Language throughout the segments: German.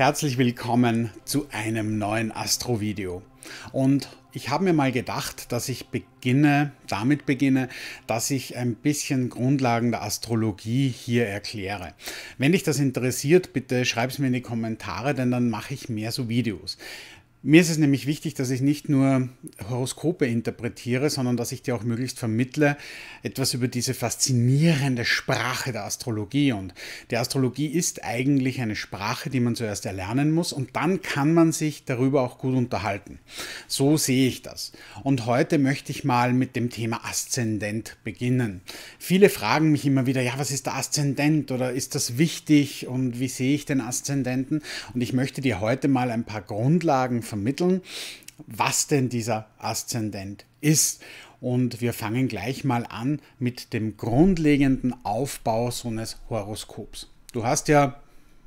Herzlich willkommen zu einem neuen Astro-Video. Und ich habe mir mal gedacht, dass ich beginne, damit beginne, dass ich ein bisschen Grundlagen der Astrologie hier erkläre. Wenn dich das interessiert, bitte schreib es mir in die Kommentare, denn dann mache ich mehr so Videos. Mir ist es nämlich wichtig, dass ich nicht nur Horoskope interpretiere, sondern dass ich dir auch möglichst vermittle etwas über diese faszinierende Sprache der Astrologie. Und die Astrologie ist eigentlich eine Sprache, die man zuerst erlernen muss und dann kann man sich darüber auch gut unterhalten. So sehe ich das. Und heute möchte ich mal mit dem Thema Aszendent beginnen. Viele fragen mich immer wieder, ja, was ist der Aszendent oder ist das wichtig und wie sehe ich den Aszendenten? Und ich möchte dir heute mal ein paar Grundlagen vermitteln, was denn dieser Aszendent ist. Und wir fangen gleich mal an mit dem grundlegenden Aufbau so eines Horoskops. Du hast ja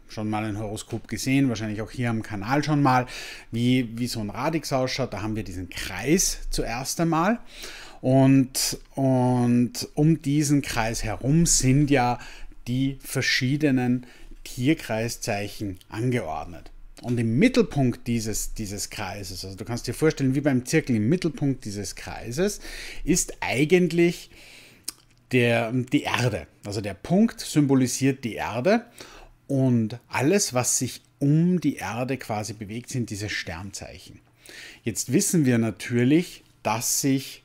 schon mal ein Horoskop gesehen, wahrscheinlich auch hier am Kanal schon mal, wie, wie so ein Radix ausschaut. Da haben wir diesen Kreis zuerst einmal. Und, und um diesen Kreis herum sind ja die verschiedenen Tierkreiszeichen angeordnet. Und im Mittelpunkt dieses, dieses Kreises, also du kannst dir vorstellen, wie beim Zirkel, im Mittelpunkt dieses Kreises ist eigentlich der, die Erde. Also der Punkt symbolisiert die Erde und alles, was sich um die Erde quasi bewegt, sind diese Sternzeichen. Jetzt wissen wir natürlich, dass sich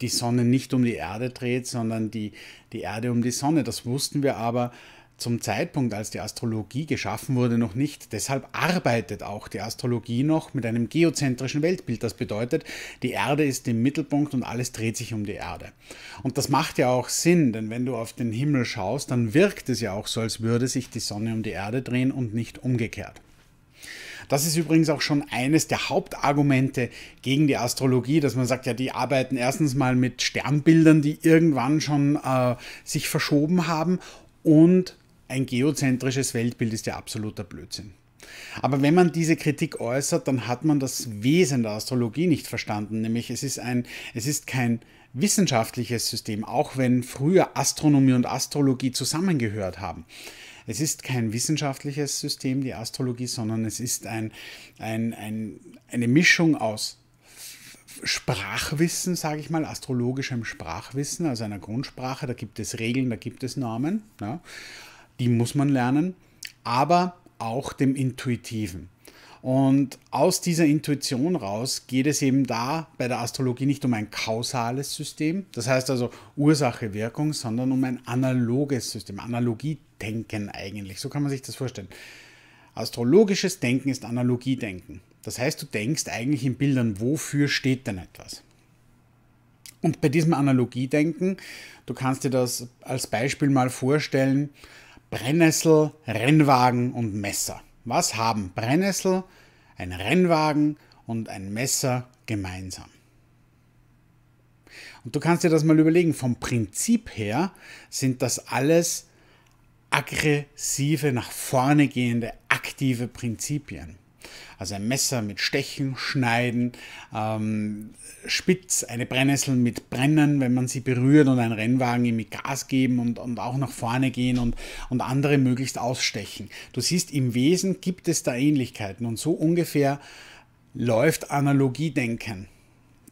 die Sonne nicht um die Erde dreht, sondern die, die Erde um die Sonne. Das wussten wir aber zum Zeitpunkt, als die Astrologie geschaffen wurde, noch nicht. Deshalb arbeitet auch die Astrologie noch mit einem geozentrischen Weltbild. Das bedeutet, die Erde ist im Mittelpunkt und alles dreht sich um die Erde. Und das macht ja auch Sinn, denn wenn du auf den Himmel schaust, dann wirkt es ja auch so, als würde sich die Sonne um die Erde drehen und nicht umgekehrt. Das ist übrigens auch schon eines der Hauptargumente gegen die Astrologie, dass man sagt, ja, die arbeiten erstens mal mit Sternbildern, die irgendwann schon äh, sich verschoben haben und ein geozentrisches Weltbild ist ja absoluter Blödsinn. Aber wenn man diese Kritik äußert, dann hat man das Wesen der Astrologie nicht verstanden, nämlich es ist, ein, es ist kein wissenschaftliches System, auch wenn früher Astronomie und Astrologie zusammengehört haben. Es ist kein wissenschaftliches System, die Astrologie, sondern es ist ein, ein, ein eine Mischung aus Sprachwissen, sage ich mal, astrologischem Sprachwissen, also einer Grundsprache, da gibt es Regeln, da gibt es Normen. Ja die muss man lernen, aber auch dem Intuitiven. Und aus dieser Intuition raus geht es eben da bei der Astrologie nicht um ein kausales System, das heißt also Ursache, Wirkung, sondern um ein analoges System, Analogie-Denken eigentlich, so kann man sich das vorstellen. Astrologisches Denken ist Analogie-Denken. Das heißt, du denkst eigentlich in Bildern, wofür steht denn etwas? Und bei diesem Analogiedenken, du kannst dir das als Beispiel mal vorstellen, Brennnessel, Rennwagen und Messer. Was haben Brennnessel, ein Rennwagen und ein Messer gemeinsam? Und du kannst dir das mal überlegen, vom Prinzip her sind das alles aggressive, nach vorne gehende, aktive Prinzipien. Also ein Messer mit Stechen, Schneiden, ähm, Spitz, eine Brennnessel mit Brennen, wenn man sie berührt und ein Rennwagen ihm mit Gas geben und, und auch nach vorne gehen und, und andere möglichst ausstechen. Du siehst, im Wesen gibt es da Ähnlichkeiten und so ungefähr läuft Analogiedenken.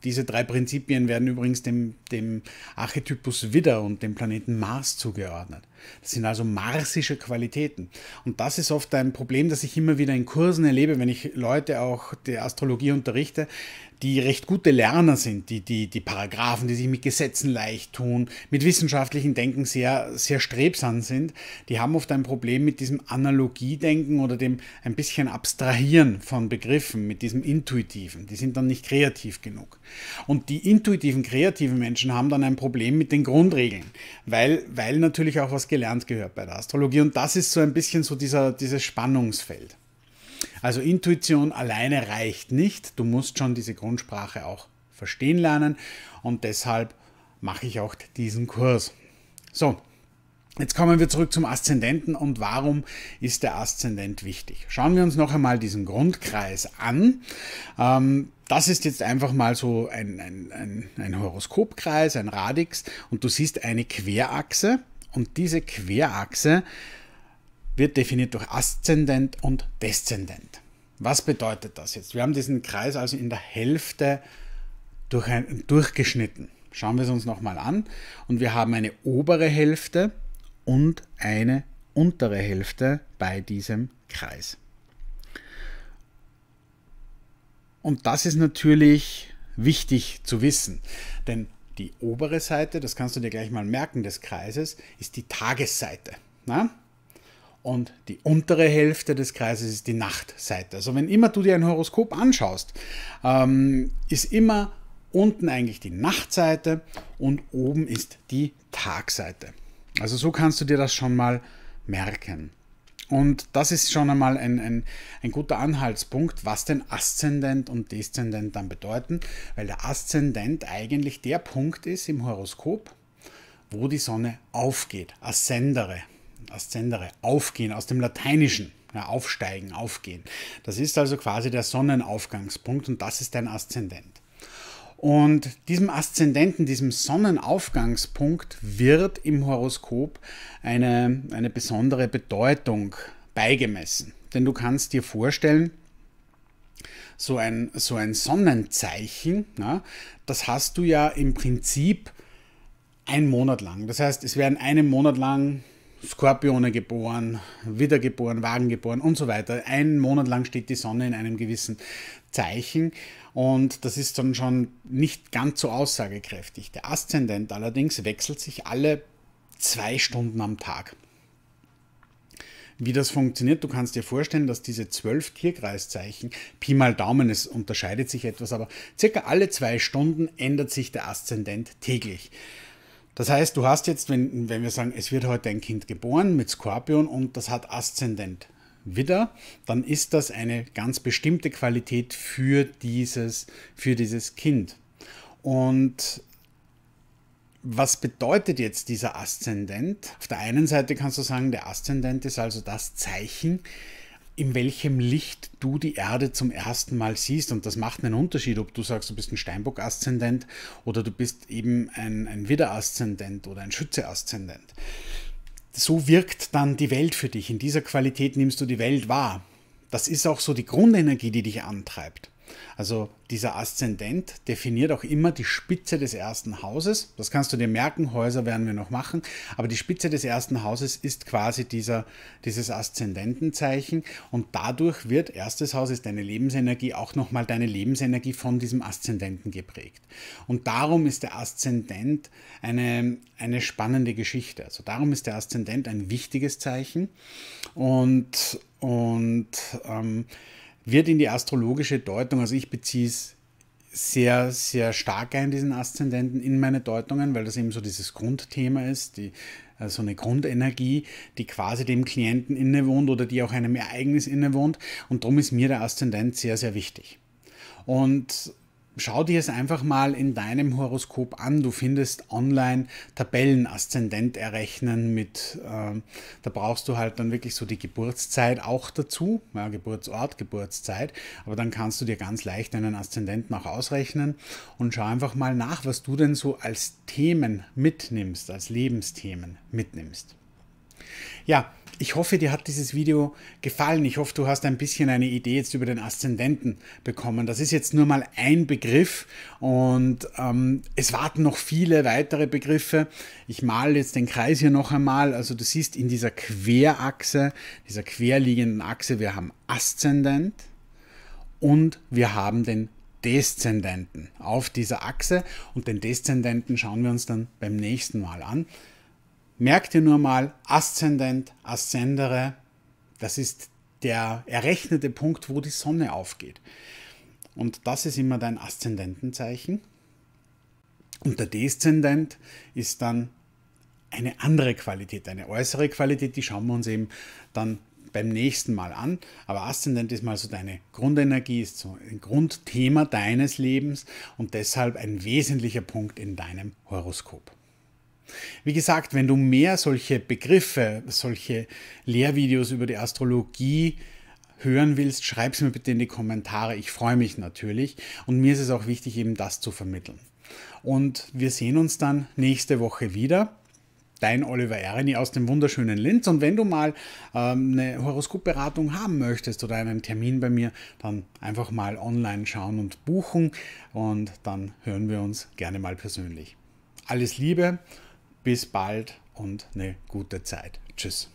Diese drei Prinzipien werden übrigens dem, dem Archetypus Widder und dem Planeten Mars zugeordnet. Das sind also marsische Qualitäten. Und das ist oft ein Problem, das ich immer wieder in Kursen erlebe, wenn ich Leute auch der Astrologie unterrichte, die recht gute Lerner sind, die, die, die Paragraphen, die sich mit Gesetzen leicht tun, mit wissenschaftlichen Denken sehr, sehr strebsam sind, die haben oft ein Problem mit diesem Analogiedenken oder dem ein bisschen Abstrahieren von Begriffen, mit diesem Intuitiven. Die sind dann nicht kreativ genug. Und die intuitiven, kreativen Menschen haben dann ein Problem mit den Grundregeln, weil, weil natürlich auch was gelernt gehört bei der Astrologie. Und das ist so ein bisschen so dieser, dieses Spannungsfeld. Also Intuition alleine reicht nicht. Du musst schon diese Grundsprache auch verstehen lernen. Und deshalb mache ich auch diesen Kurs. So, Jetzt kommen wir zurück zum Aszendenten und warum ist der Aszendent wichtig? Schauen wir uns noch einmal diesen Grundkreis an. Ähm, das ist jetzt einfach mal so ein, ein, ein, ein Horoskopkreis, ein Radix und du siehst eine Querachse und diese Querachse wird definiert durch Aszendent und Deszendent. Was bedeutet das jetzt? Wir haben diesen Kreis also in der Hälfte durch ein, durchgeschnitten. Schauen wir es uns nochmal an. Und wir haben eine obere Hälfte und eine untere Hälfte bei diesem Kreis. Und das ist natürlich wichtig zu wissen, denn die obere Seite, das kannst du dir gleich mal merken, des Kreises, ist die Tagesseite. Na? Ne? Und die untere Hälfte des Kreises ist die Nachtseite. Also wenn immer du dir ein Horoskop anschaust, ähm, ist immer unten eigentlich die Nachtseite und oben ist die Tagseite. Also so kannst du dir das schon mal merken. Und das ist schon einmal ein, ein, ein guter Anhaltspunkt, was denn Aszendent und Deszendent dann bedeuten, weil der Aszendent eigentlich der Punkt ist im Horoskop, wo die Sonne aufgeht. Ascendere, Ascendere, aufgehen aus dem Lateinischen. Ja, aufsteigen, aufgehen. Das ist also quasi der Sonnenaufgangspunkt und das ist dein Aszendent. Und diesem Aszendenten, diesem Sonnenaufgangspunkt wird im Horoskop eine, eine besondere Bedeutung beigemessen. Denn du kannst dir vorstellen, so ein, so ein Sonnenzeichen, na, das hast du ja im Prinzip einen Monat lang. Das heißt, es werden einen Monat lang Skorpione geboren, wiedergeboren, Wagen geboren und so weiter. Einen Monat lang steht die Sonne in einem gewissen Zeichen und das ist dann schon nicht ganz so aussagekräftig. Der Aszendent allerdings wechselt sich alle zwei Stunden am Tag. Wie das funktioniert, du kannst dir vorstellen, dass diese zwölf Tierkreiszeichen, Pi mal Daumen, es unterscheidet sich etwas, aber circa alle zwei Stunden ändert sich der Aszendent täglich. Das heißt, du hast jetzt, wenn, wenn wir sagen, es wird heute ein Kind geboren mit Skorpion und das hat Aszendent wieder, dann ist das eine ganz bestimmte Qualität für dieses, für dieses Kind. Und was bedeutet jetzt dieser Aszendent? Auf der einen Seite kannst du sagen, der Aszendent ist also das Zeichen, in welchem Licht du die Erde zum ersten Mal siehst. Und das macht einen Unterschied, ob du sagst, du bist ein Steinbock-Aszendent oder du bist eben ein, ein Widder-Aszendent oder ein Schütze-Aszendent. So wirkt dann die Welt für dich. In dieser Qualität nimmst du die Welt wahr. Das ist auch so die Grundenergie, die dich antreibt. Also dieser Aszendent definiert auch immer die Spitze des ersten Hauses. Das kannst du dir merken, Häuser werden wir noch machen. Aber die Spitze des ersten Hauses ist quasi dieser, dieses Aszendentenzeichen. Und dadurch wird erstes Haus ist deine Lebensenergie auch nochmal deine Lebensenergie von diesem Aszendenten geprägt. Und darum ist der Aszendent eine, eine spannende Geschichte. Also darum ist der Aszendent ein wichtiges Zeichen. Und, und ähm, wird in die astrologische Deutung, also ich beziehe es sehr, sehr stark ein, diesen Aszendenten in meine Deutungen, weil das eben so dieses Grundthema ist, die, äh, so also eine Grundenergie, die quasi dem Klienten innewohnt oder die auch einem Ereignis innewohnt. Und darum ist mir der Aszendent sehr, sehr wichtig. Und Schau dir es einfach mal in deinem Horoskop an. Du findest online Tabellen, Aszendent errechnen mit, äh, da brauchst du halt dann wirklich so die Geburtszeit auch dazu, ja, Geburtsort, Geburtszeit, aber dann kannst du dir ganz leicht einen Aszendenten auch ausrechnen und schau einfach mal nach, was du denn so als Themen mitnimmst, als Lebensthemen mitnimmst. Ja, ich hoffe, dir hat dieses Video gefallen. Ich hoffe, du hast ein bisschen eine Idee jetzt über den Aszendenten bekommen. Das ist jetzt nur mal ein Begriff und ähm, es warten noch viele weitere Begriffe. Ich male jetzt den Kreis hier noch einmal. Also du siehst in dieser Querachse, dieser querliegenden Achse, wir haben Aszendent und wir haben den Deszendenten auf dieser Achse und den Deszendenten schauen wir uns dann beim nächsten Mal an merk dir nur mal, Aszendent, Aszendere, das ist der errechnete Punkt, wo die Sonne aufgeht. Und das ist immer dein Aszendentenzeichen. Und der Deszendent ist dann eine andere Qualität, eine äußere Qualität, die schauen wir uns eben dann beim nächsten Mal an. Aber Aszendent ist mal so deine Grundenergie, ist so ein Grundthema deines Lebens und deshalb ein wesentlicher Punkt in deinem Horoskop. Wie gesagt, wenn du mehr solche Begriffe, solche Lehrvideos über die Astrologie hören willst, schreib es mir bitte in die Kommentare. Ich freue mich natürlich. Und mir ist es auch wichtig, eben das zu vermitteln. Und wir sehen uns dann nächste Woche wieder. Dein Oliver Erini aus dem wunderschönen Linz. Und wenn du mal ähm, eine Horoskopberatung haben möchtest oder einen Termin bei mir, dann einfach mal online schauen und buchen. Und dann hören wir uns gerne mal persönlich. Alles Liebe bis bald und eine gute Zeit. Tschüss.